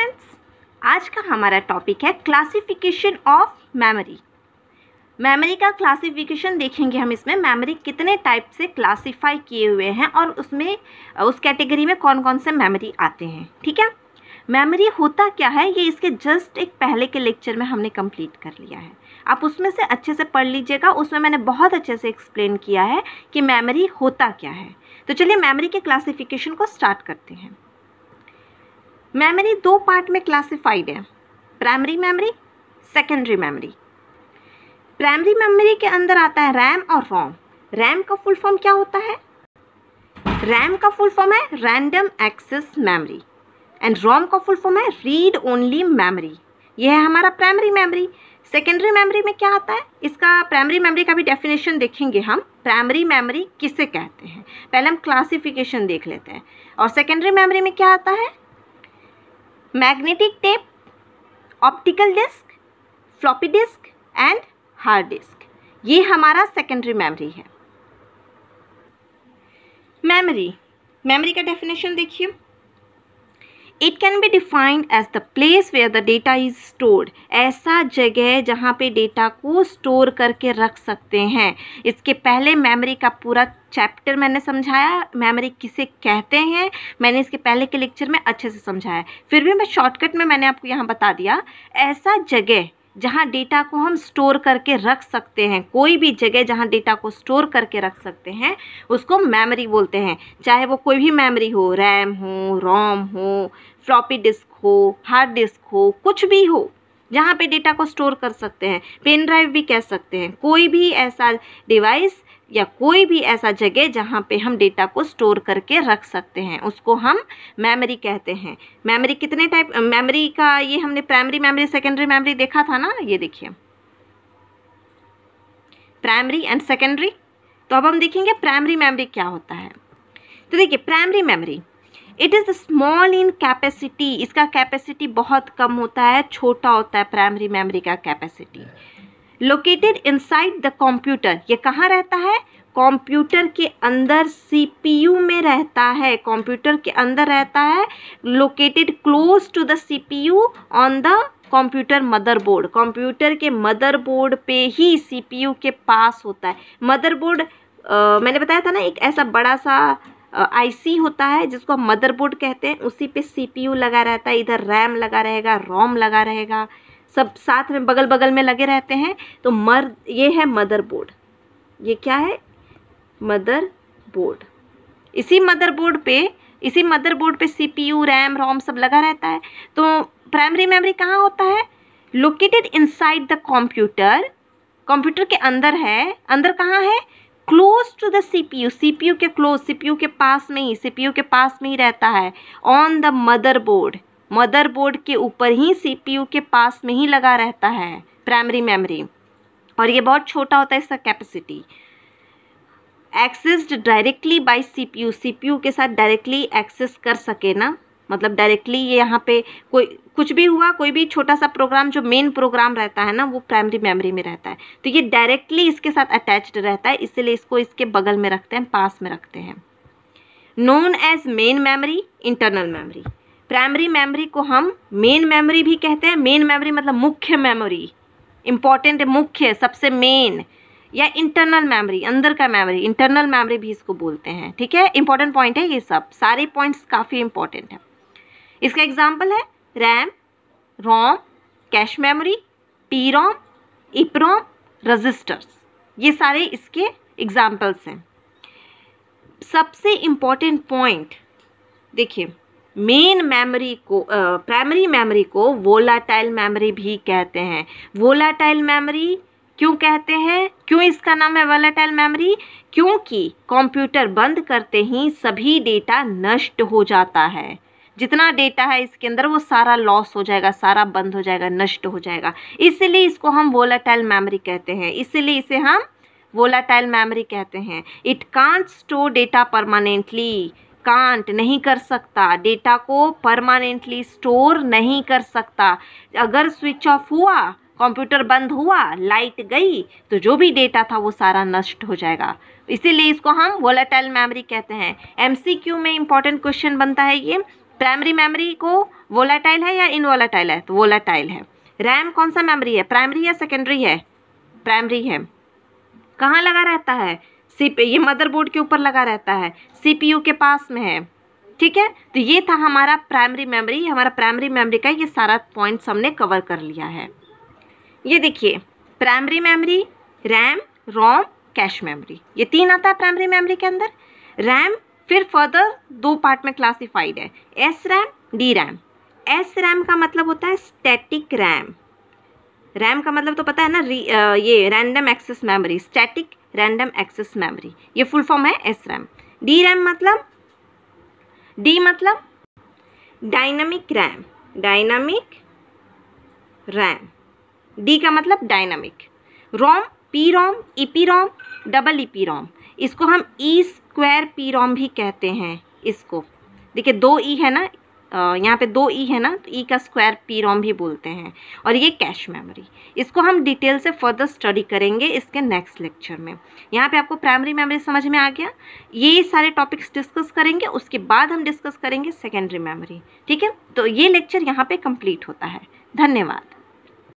friends आज का हमारा टॉपिक है क्लासिफिकेशन ऑफ मेमोरी मेमोरी का क्लासिफिकेशन देखेंगे हम इसमें मेमोरी कितने टाइप से क्लासिफाई किए हुए हैं और उसमें उस कैटेगरी में कौन कौन से मेमोरी आते हैं ठीक है मेमोरी होता क्या है ये इसके जस्ट एक पहले के लेक्चर में हमने कंप्लीट कर लिया है आप उसमें से अच्छे से पढ़ लीजिएगा उसमें मैंने बहुत अच्छे से एक्सप्लेन किया है कि मेमोरी होता क्या है तो चलिए मेमोरी के क्लासिफिकेशन को स्टार्ट करते हैं मेमोरी दो पार्ट में क्लासिफाइड है primary memory secondary memory primary memory के अंदर आता है रैम और रोम रैम का फुल फॉर्म क्या होता है रैम का फुल फॉर्म है random access memory and ROM का फुल फॉर्म है रीड ओनली मेमोरी यह है हमारा प्राइमरी मेमोरी सेकेंडरी मेमोरी में क्या आता है इसका प्राइमरी मेमोरी का भी डेफिनेशन देखेंगे हम प्राइमरी मेमोरी किसे कहते हैं पहले हम क्लासिफिकेशन देख लेते हैं और सेकेंडरी मेमोरी में क्या आता है magnetic tape optical disk floppy disk and hard disk ये हमारा सेकेंडरी मेमोरी है मेमोरी मेमोरी का डेफिनेशन देखिए it can be defined as the place where the data is stored ऐसा जगह जहाँ पे डेटा को स्टोर करके रख सकते हैं इसके पहले मेमोरी का पूरा चैप्टर मैंने समझाया मेमोरी किसे कहते हैं मैंने इसके पहले के लेक्चर में अच्छे से समझाया फिर भी मैं शॉर्टकट में मैंने आपको यहाँ बता दिया ऐसा जगह जहाँ डेटा को हम स्टोर करके रख सकते हैं कोई भी जगह जहाँ डेटा को स्टोर करके रख सकते हैं उसको मेमोरी बोलते हैं चाहे वो कोई भी मेमोरी हो रैम हो रोम हो फ्लॉपी डिस्क हो हार्ड डिस्क हो कुछ भी हो जहाँ पे डेटा को स्टोर कर सकते हैं पेन ड्राइव भी कह सकते हैं कोई भी ऐसा डिवाइस या कोई भी ऐसा जगह जहाँ पे हम डेटा को स्टोर करके रख सकते हैं उसको हम मेमोरी कहते हैं मेमोरी कितने टाइप मेमोरी का ये हमने प्राइमरी मेमोरी सेकेंडरी मेमोरी देखा था ना ये देखिए प्राइमरी एंड सेकेंडरी तो अब हम देखेंगे प्राइमरी मेमोरी क्या होता है तो देखिए primary memory it is small in capacity इसका कैपेसिटी बहुत कम होता है छोटा होता है प्राइमरी मेमोरी का capacity located inside the computer ये कहाँ रहता है कंप्यूटर के अंदर सीपीयू में रहता है कंप्यूटर के अंदर रहता है located close to the CPU on the computer motherboard computer के मदरबोर्ड पे ही सीपीयू के पास होता है मदरबोर्ड मैंने बताया था ना एक ऐसा बड़ा सा आईसी होता है जिसको हम मदरबोर्ड कहते हैं उसी पे सीपीयू लगा रहता है इधर रैम लगा रहेगा रोम लगा रहेगा सब साथ में बगल बगल में लगे रहते हैं तो मर ये है मदर बोर्ड ये क्या है मदर बोर्ड इसी मदर बोर्ड पे इसी मदर बोर्ड पे सीपीयू रैम रोम सब लगा रहता है तो प्राइमरी मेमोरी कहाँ होता है located inside the computer computer के अंदर है अंदर कहाँ है close to the CPU CPU के क्लोज सीपीयू के पास में ही सीपीयू के पास में ही रहता है on the mother board motherboard के ऊपर ही सीपीयू के पास में ही लगा रहता है प्राइमरी मेमोरी और ये बहुत छोटा होता है इसका capacity accessed directly by CPU CPU के साथ डायरेक्टली एक्सेस कर सके ना मतलब डायरेक्टली ये यहाँ पे कोई कुछ भी हुआ कोई भी छोटा सा प्रोग्राम जो मेन प्रोग्राम रहता है ना वो प्राइमरी मेमोरी में रहता है तो ये डायरेक्टली इसके साथ अटैच्ड रहता है इसलिए इसको इसके बगल में रखते हैं पास में रखते हैं known as main memory internal memory primary memory को हम मेन मेमोरी भी कहते हैं मेन मेमोरी मतलब मुख्य मेमोरी इम्पॉर्टेंट मुख्य सबसे मेन या इंटरनल मेमोरी अंदर का मेमोरी इंटरनल मेमोरी भी इसको बोलते हैं ठीक है इंपॉर्टेंट पॉइंट है ये सब सारे पॉइंट्स काफ़ी इंपॉर्टेंट है इसका एग्जाम्पल है RAM ROM cache memory P ROM EPROM registers ये सारे इसके एग्जाम्पल्स हैं सबसे इम्पॉर्टेंट पॉइंट देखिए मेन मेमोरी को प्राइमरी मेमोरी को वोलाटाइल मेमोरी भी कहते हैं वोलाटाइल मेमोरी क्यों कहते हैं क्यों इसका नाम है वोलाटाइल मेमोरी क्योंकि कंप्यूटर बंद करते ही सभी डेटा नष्ट हो जाता है जितना डेटा है इसके अंदर वो सारा लॉस हो जाएगा सारा बंद हो जाएगा नष्ट हो जाएगा इसलिए इसको हम वोलाटाइल मेमोरी कहते हैं इसलिए इसे हम वोलाटाइल मेमोरी कहते हैं it can't store data permanently can't नहीं कर सकता डेटा को परमानेंटली स्टोर नहीं कर सकता अगर स्विच ऑफ हुआ कंप्यूटर बंद हुआ लाइट गई तो जो भी डेटा था वो सारा नष्ट हो जाएगा इसीलिए इसको हम वोलाटाइल मेमोरी कहते हैं एमसीक्यू में इंपॉर्टेंट क्वेश्चन बनता है ये प्राइमरी मेमोरी को वोलाटाइल है या इनवोलाटाइल है तो वोलाटाइल है रैम कौन सा मेमोरी है प्राइमरी या सेकेंडरी है प्राइमरी है कहाँ लगा रहता है सी ये मदरबोर्ड के ऊपर लगा रहता है सीपीयू के पास में है ठीक है तो ये था हमारा प्राइमरी मेमोरी हमारा प्राइमरी मेमोरी का ये सारा पॉइंट्स हमने कवर कर लिया है ये देखिए primary memory RAM ROM cache memory ये तीन आता है प्राइमरी मेमोरी के अंदर रैम फिर फर्दर दो पार्ट में क्लासिफाइड है S RAM D RAM S RAM का मतलब होता है स्टैटिक रैम रैम का मतलब तो पता है ना री, आ, ये random access memory static random access memory ये फुल फॉर्म है एस रैम डी रैम मतलब डी मतलब dynamic RAM dynamic RAM D का मतलब dynamic ROM P ROM E P ROM double E P ROM इसको हम ई स्क्वायर पी रोम भी कहते हैं इसको देखिए दो ई e है ना यहाँ पे दो ई e है ना तो ई e का स्क्वायर पी रोम भी बोलते हैं और ये कैश मेमोरी इसको हम डिटेल से फर्दर स्टडी करेंगे इसके नेक्स्ट लेक्चर में यहाँ पे आपको प्राइमरी मेमोरी समझ में आ गया ये सारे टॉपिक्स डिस्कस करेंगे उसके बाद हम डिस्कस करेंगे सेकेंडरी मेमोरी ठीक है तो ये लेक्चर यहाँ पर कंप्लीट होता है धन्यवाद